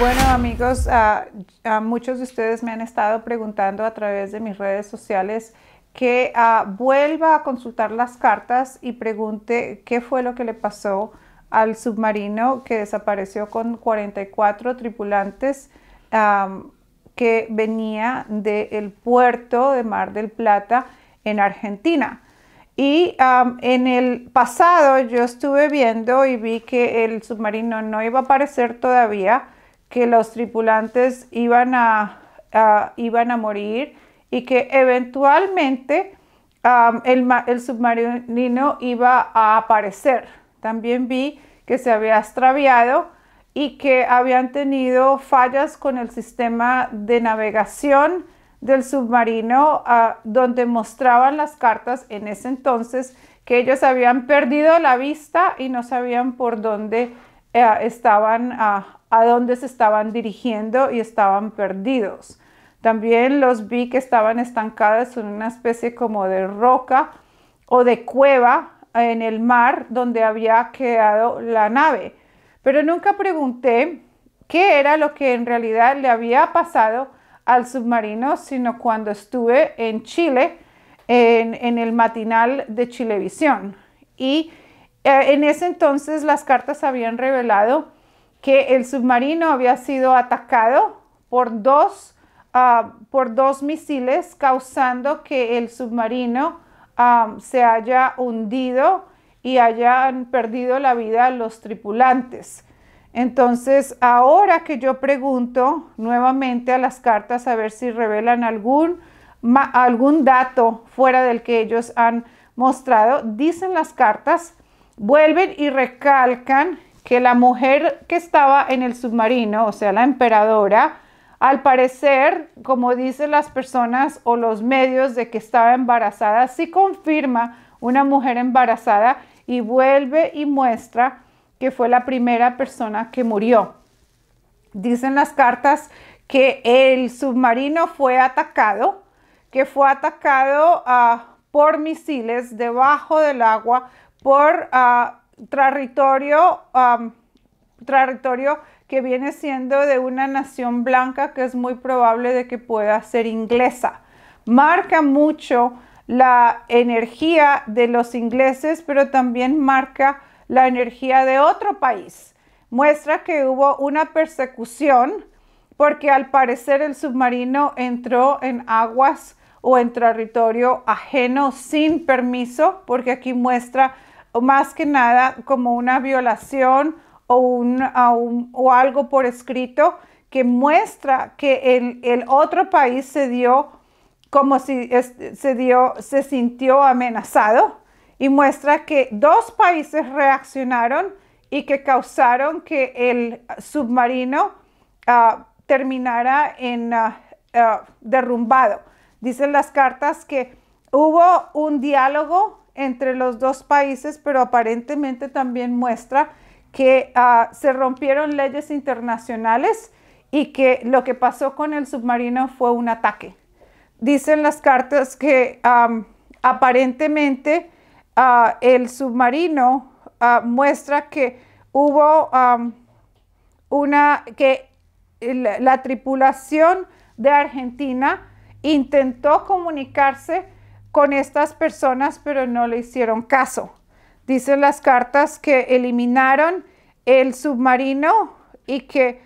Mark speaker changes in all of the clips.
Speaker 1: Bueno amigos, a, muchos de ustedes me han estado preguntando a través de mis redes sociales que vuelva a consultar las cartas y pregunte qué fue lo que le pasó al submarino que desapareció con 44 tripulantes que venía del puerto de Mar del Plata en Argentina. Y en el pasado yo estuve viendo y vi que el submarino no iba a aparecer todavía que los tripulantes iban a, iban a morir y que eventualmente el, submarino iba a aparecer. También vi que se había extraviado y que habían tenido fallas con el sistema de navegación del submarino ah, donde mostraban las cartas en ese entonces que ellos habían perdido la vista y no sabían por dónde eh, estaban, ah, a dónde se estaban dirigiendo y estaban perdidos. También los vi que estaban estancados en una especie como de roca o de cueva en el mar donde había quedado la nave. Pero nunca pregunté qué era lo que en realidad le había pasado al submarino, sino cuando estuve en Chile en, en el matinal de Chilevisión. Y eh, en ese entonces las cartas habían revelado que el submarino había sido atacado por dos, ah, por dos misiles, causando que el submarino ah, se haya hundido y hayan perdido la vida los tripulantes. Entonces, ahora que yo pregunto nuevamente a las cartas a ver si revelan algún, algún dato fuera del que ellos han mostrado, dicen las cartas vuelven y recalcan que la mujer que estaba en el submarino, o sea, la emperadora, al parecer, como dicen las personas o los medios de que estaba embarazada, sí confirma una mujer embarazada y vuelve y muestra que fue la primera persona que murió. Dicen las cartas que el submarino fue atacado, que fue atacado ah, por misiles debajo del agua por ah, territorio, territorio que viene siendo de una nación blanca que es muy probable de que pueda ser inglesa. Marca mucho la energía de los ingleses, pero también marca la energía de otro país. Muestra que hubo una persecución porque al parecer el submarino entró en aguas o en territorio ajeno sin permiso, porque aquí muestra más que nada como una violación o, un, o algo por escrito que muestra que el, otro país se dio como si se, dio, se sintió amenazado y muestra que dos países reaccionaron y que causaron que el submarino ah, terminara en ah, ah, derrumbado. Dicen las cartas que hubo un diálogo entre los dos países, pero aparentemente también muestra que ah, se rompieron leyes internacionales y que lo que pasó con el submarino fue un ataque. Dicen las cartas que aparentemente ah, el submarino ah, muestra que hubo una, que la tripulación de Argentina intentó comunicarse con estas personas, pero no le hicieron caso. Dicen las cartas que eliminaron el submarino y que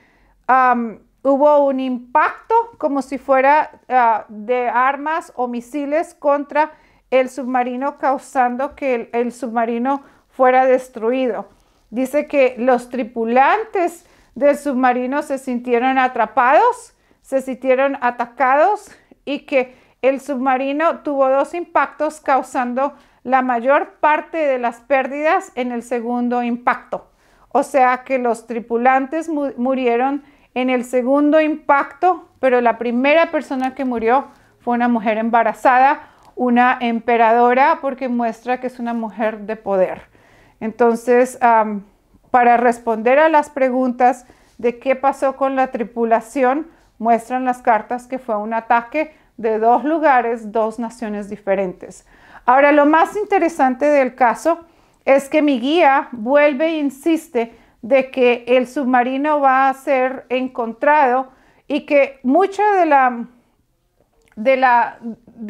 Speaker 1: hubo un impacto como si fuera ah, de armas o misiles contra el submarino, causando que el, el submarino fuera destruido. Dice que los tripulantes del submarino se sintieron atrapados, se sintieron atacados y que el submarino tuvo dos impactos causando la mayor parte de las pérdidas en el segundo impacto. O sea que los tripulantes murieron en el segundo impacto, pero la primera persona que murió fue una mujer embarazada, una emperadora, porque muestra que es una mujer de poder. Entonces, para responder a las preguntas de qué pasó con la tripulación, muestran las cartas que fue un ataque de dos lugares, dos naciones diferentes. Ahora, lo más interesante del caso es que mi guía vuelve e insiste de que el submarino va a ser encontrado y que mucha de la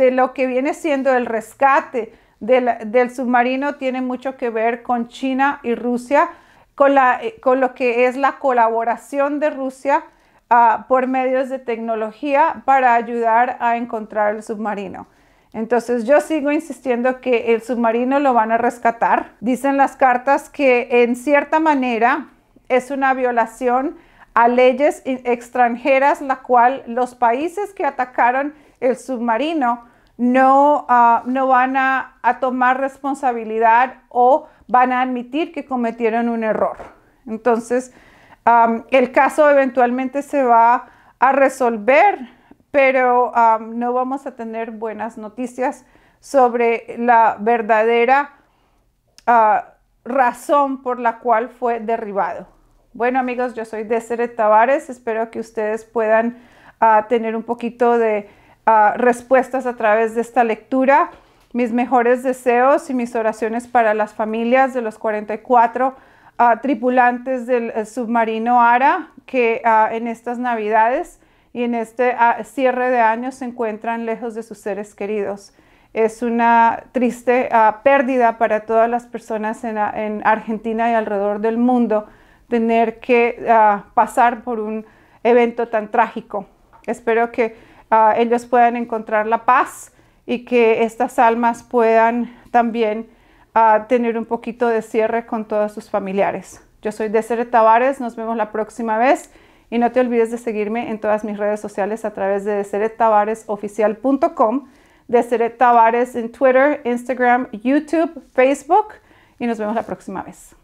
Speaker 1: de lo que viene siendo el rescate del submarino tiene mucho que ver con China y Rusia, con, eh, con lo que es la colaboración de Rusia por medios de tecnología para ayudar a encontrar el submarino. Entonces yo sigo insistiendo que el submarino lo van a rescatar. Dicen las cartas que en cierta manera es una violación a leyes extranjeras, la cual los países que atacaron el submarino no, ah, no van a, tomar responsabilidad o van a admitir que cometieron un error. Entonces, el caso eventualmente se va a resolver, pero no vamos a tener buenas noticias sobre la verdadera ah, razón por la cual fue derribado. Bueno amigos, yo soy Deseret Tavares, espero que ustedes puedan ah, tener un poquito de ah, respuestas a través de esta lectura. Mis mejores deseos y mis oraciones para las familias de los 44 tripulantes del eh, submarino ARA que ah, en estas navidades y en este ah, cierre de año se encuentran lejos de sus seres queridos. Es una triste ah, pérdida para todas las personas en, Argentina y alrededor del mundo tener que pasar por un evento tan trágico. Espero que ellos puedan encontrar la paz y que estas almas puedan también a tener un poquito de cierre con todos sus familiares. Yo soy Desiree Tavares, nos vemos la próxima vez y no te olvides de seguirme en todas mis redes sociales a través de deseretavaresoficial.com, Desiree Tavares en Twitter, Instagram, YouTube, Facebook y nos vemos la próxima vez.